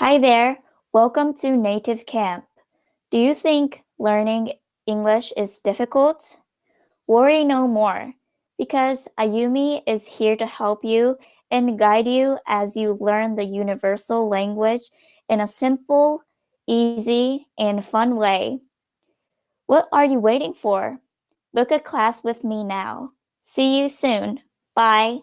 Hi there. Welcome to Native Camp. Do you think learning English is difficult? Worry no more, because Ayumi is here to help you and guide you as you learn the universal language in a simple, easy, and fun way. What are you waiting for? Book a class with me now. See you soon. Bye.